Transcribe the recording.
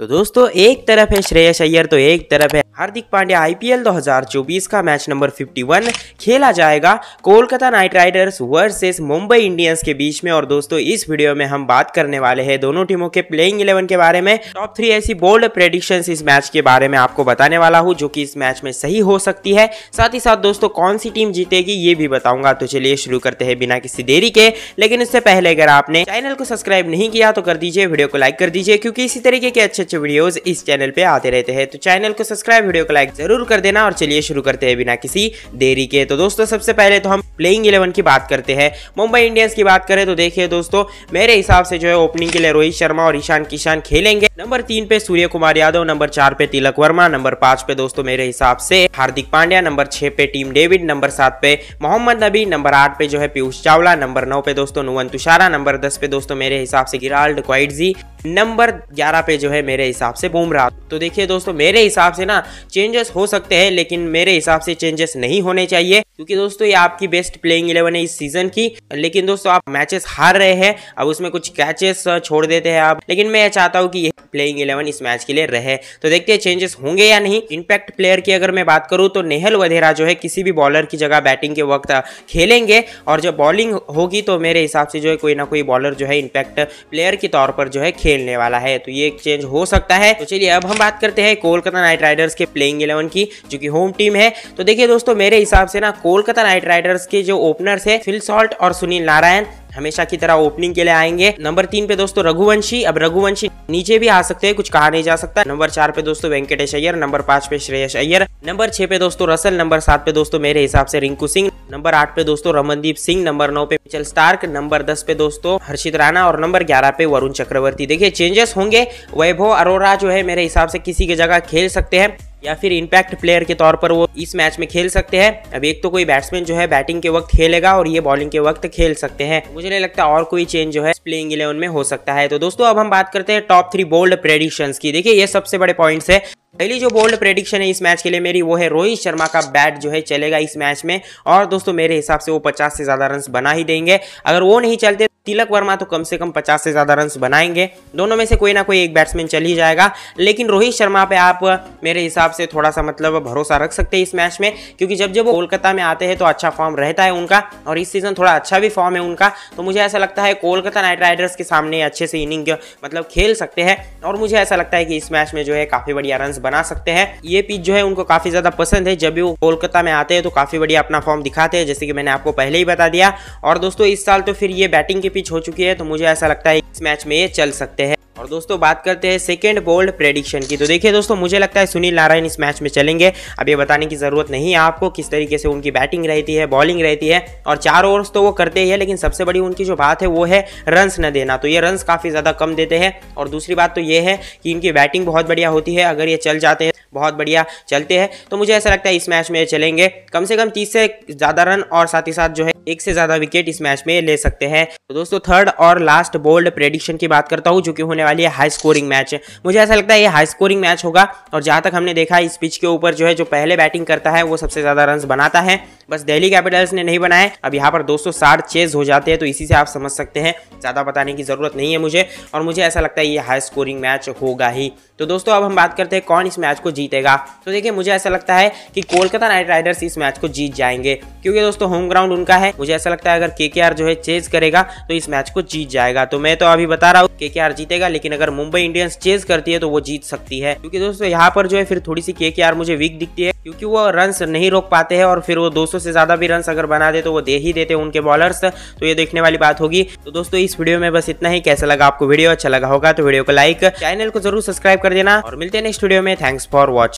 तो दोस्तों एक तरफ है श्रेयस अय्यर तो एक तरफ है हार्दिक पांड्या आईपीएल 2024 का मैच नंबर 51 खेला जाएगा Kolkata Knight Riders versus Mumbai Indians के बीच में और दोस्तों इस वीडियो में हम बात करने वाले हैं दोनों टीमों के प्लेइंग 11 के बारे में टॉप थ्री ऐसी बोल्ड प्रेडिक्शंस इस मैच के बारे में आपको बताने वाला हूं जो कि इस मैच में सही हो सकती है साथ ही साथ दोस्तों कौन सी टीम जीतेगी ये भी बताऊंगा तो चलिए शुरू करते हैं बिना किसी देरी के लेकिन इससे पहले अगर आपने चैनल को सब्सक्राइब नहीं किया तो कर दीजिए वीडियो को लाइक कर दीजिए क्योंकि इसी तरीके के अच्छे अच्छे वीडियोज इस चैनल पर आते रहते हैं तो चैनल को सब्सक्राइब है वीडियो को लाइक जरूर कर देना और चलिए शुरू करते हैं बिना किसी देरी के तो दोस्तों सबसे पहले तो हम प्लेइंग इलेवन की बात करते हैं मुंबई इंडियंस की बात करें तो देखिए दोस्तों मेरे हिसाब से जो है ओपनिंग के लिए रोहित शर्मा और ईशान किशान खेलेंगे नंबर तीन पे सूर्य कुमार यादव नंबर चार पे तिलक वर्मा नंबर पांच पे दोस्तों मेरे हिसाब से हार्दिक पांड्या नंबर छह पे टीम डेविड नंबर सात पे मोहम्मद नबी नंबर आठ पे जो है पीयूष चावला नंबर नौ पे दोस्तों नुवन तुषारा नंबर दस पे दोस्तों मेरे हिसाब से गिराल्ड क्वाइटजी नंबर ग्यारह पे जो है मेरे हिसाब से बुमराह तो देखिए दोस्तों मेरे हिसाब से ना चेंजेस हो सकते हैं लेकिन मेरे हिसाब से चेंजेस नहीं होने चाहिए क्योंकि दोस्तों ये आपकी बेस्ट प्लेइंग इलेवन है इस सीजन की लेकिन दोस्तों आप मैचेस हार रहे हैं अब उसमें कुछ कैचेस छोड़ देते हैं आप लेकिन मैं चाहता हूँ कि प्लेइंग इलेवन इस मैच के लिए रहे तो देखते हैं चेंजेस होंगे या नहीं इम्पैक्ट प्लेयर की अगर मैं बात करूँ तो नेहल वधेरा जो है किसी भी बॉलर की जगह बैटिंग के वक्त खेलेंगे और जब बॉलिंग होगी तो मेरे हिसाब से जो है कोई ना कोई बॉलर जो है इम्पैक्ट प्लेयर के तौर पर जो है खेलने वाला है तो ये चेंज हो सकता है तो चलिए अब हम बात करते हैं कोलकाता नाइट राइडर्स के प्लेइंग इलेवन की जो कि होम टीम है तो देखिए दोस्तों मेरे हिसाब से ना कोलकाता नाइट राइडर्स के जो ओपनर्स है फिल सॉल्ट और सुनील नारायण हमेशा की तरह ओपनिंग के लिए आएंगे नंबर तीन पे दोस्तों रघुवंशी अब रघुवंशी नीचे भी आ सकते हैं कुछ कहा नहीं जा सकता नंबर चार पे दोस्तों वेंकटेश अय्यर नंबर पांच पे श्रेयस अय्यर नंबर छह पे दोस्तों रसल नंबर सात पे दोस्तों मेरे हिसाब से रिंकू सिंह नंबर आठ पे दोस्तों रमनदीप सिंह नंबर नौ पे मिचल स्टार्क नंबर दस पे दोस्तों हर्षित राणा और नंबर ग्यारह पे वरुण चक्रवर्ती देखिए चेंजेस होंगे वैभव अरोरा जो है मेरे हिसाब से किसी की जगह खेल सकते हैं या फिर इम्पैक्ट प्लेयर के तौर पर वो इस मैच में खेल सकते हैं अब एक तो कोई बैट्समैन जो है बैटिंग के वक्त खेलेगा और ये बॉलिंग के वक्त खेल सकते हैं मुझे नहीं लगता और कोई चेंज जो है प्लेइंग इलेवन में हो सकता है तो दोस्तों अब हम बात करते हैं टॉप थ्री बोल्ड प्रेडिक्शन की देखिए ये सबसे बड़े पॉइंट्स है पहली जो बोल्ड प्रेडिक्शन है इस मैच के लिए मेरी वो है रोहित शर्मा का बैट जो है चलेगा इस मैच में और दोस्तों मेरे हिसाब से वो पचास से ज़्यादा रन बना ही देंगे अगर वो नहीं चलते तिलक वर्मा तो कम से कम 50 से ज़्यादा रन बनाएंगे दोनों में से कोई ना कोई एक बैट्समैन चल ही जाएगा लेकिन रोहित शर्मा पे आप मेरे हिसाब से थोड़ा सा मतलब भरोसा रख सकते हैं इस मैच में क्योंकि जब जब वो कोलकाता में आते हैं तो अच्छा फॉर्म रहता है उनका और इस सीज़न थोड़ा अच्छा भी फॉर्म है उनका तो मुझे ऐसा लगता है कोलकाता नाइट राइडर्स के सामने अच्छे से इनिंग मतलब खेल सकते हैं और मुझे ऐसा लगता है कि इस मैच में जो है काफ़ी बढ़िया रन बना सकते हैं ये पिच जो है उनको काफी ज्यादा पसंद है जब भी वो कोलकाता में आते हैं तो काफी बढ़िया अपना फॉर्म दिखाते हैं जैसे कि मैंने आपको पहले ही बता दिया और दोस्तों इस साल तो फिर ये बैटिंग की पिच हो चुकी है तो मुझे ऐसा लगता है इस मैच में ये चल सकते हैं और दोस्तों बात करते हैं सेकेंड बोल्ड प्रेडिक्शन की तो देखिए दोस्तों मुझे लगता है सुनील नारायण इस मैच में चलेंगे अब ये बताने की ज़रूरत नहीं है आपको किस तरीके से उनकी बैटिंग रहती है बॉलिंग रहती है और चार ओवर्स तो वो करते ही है लेकिन सबसे बड़ी उनकी जो बात है वो है रन्स न देना तो ये रन्स काफ़ी ज़्यादा कम देते हैं और दूसरी बात तो ये है कि इनकी बैटिंग बहुत बढ़िया होती है अगर ये चल जाते हैं बहुत बढ़िया चलते हैं तो मुझे ऐसा लगता है इस मैच में ये चलेंगे कम से कम तीस से ज़्यादा रन और साथ ही साथ जो है एक से ज़्यादा विकेट इस मैच में ले सकते हैं तो दोस्तों थर्ड और लास्ट बोल्ड प्रेडिक्शन की बात करता हूँ जो कि होने वाली है हाई स्कोरिंग मैच मुझे ऐसा लगता है ये हाई स्कोरिंग मैच होगा और जहाँ तक हमने देखा इस पिच के ऊपर जो है जो पहले बैटिंग करता है वो सबसे ज़्यादा रन बनाता है बस दिल्ली कैपिटल्स ने नहीं बनाए अब यहाँ पर दोस्तों साठ चेज हो जाते हैं तो इसी से आप समझ सकते हैं ज़्यादा बताने की ज़रूरत नहीं है मुझे और मुझे ऐसा लगता है ये हाई स्कोरिंग मैच होगा ही तो दोस्तों अब हम बात करते हैं कौन इस मैच को जीतेगा तो देखिए मुझे ऐसा लगता है कि कोलकाता नाइट राइडर्स इस मैच को जीत जाएंगे क्योंकि दोस्तों होम ग्राउंड उनका है मुझे ऐसा लगता है अगर के जो है चेज करेगा तो इस मैच को जीत जाएगा तो मैं तो अभी बता रहा हूँ के जीतेगा लेकिन अगर मुंबई इंडियंस चेज करती है तो वो जीत सकती है क्योंकि दोस्तों यहाँ पर जो है फिर थोड़ी सी के मुझे वीक दिखती है क्योंकि वो रन नहीं रोक पाते हैं और फिर वो दो से ज्यादा भी रन अगर बना दे तो वो दे ही देते उनके बॉलर्स तो ये देखने वाली बात होगी तो दोस्तों इस वीडियो में बस इतना ही कैसा लगा आपको वीडियो अच्छा लगा होगा तो वीडियो को लाइक चैनल को जरूर सब्सक्राइब कर देना और मिलते हैं नेक्स्ट वीडियो में थैंक्स फॉर वॉच